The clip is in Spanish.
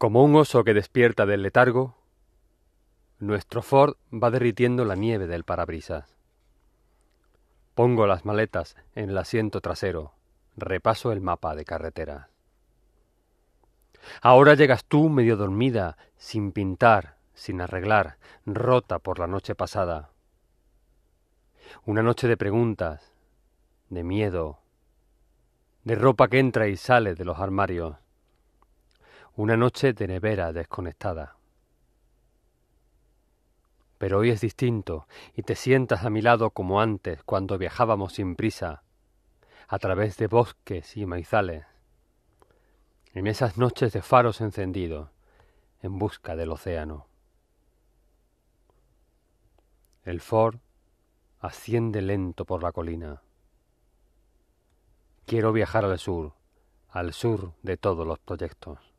Como un oso que despierta del letargo, nuestro Ford va derritiendo la nieve del parabrisas. Pongo las maletas en el asiento trasero, repaso el mapa de carretera. Ahora llegas tú medio dormida, sin pintar, sin arreglar, rota por la noche pasada. Una noche de preguntas, de miedo, de ropa que entra y sale de los armarios una noche de nevera desconectada. Pero hoy es distinto y te sientas a mi lado como antes cuando viajábamos sin prisa, a través de bosques y maizales, en esas noches de faros encendidos, en busca del océano. El Ford asciende lento por la colina. Quiero viajar al sur, al sur de todos los proyectos.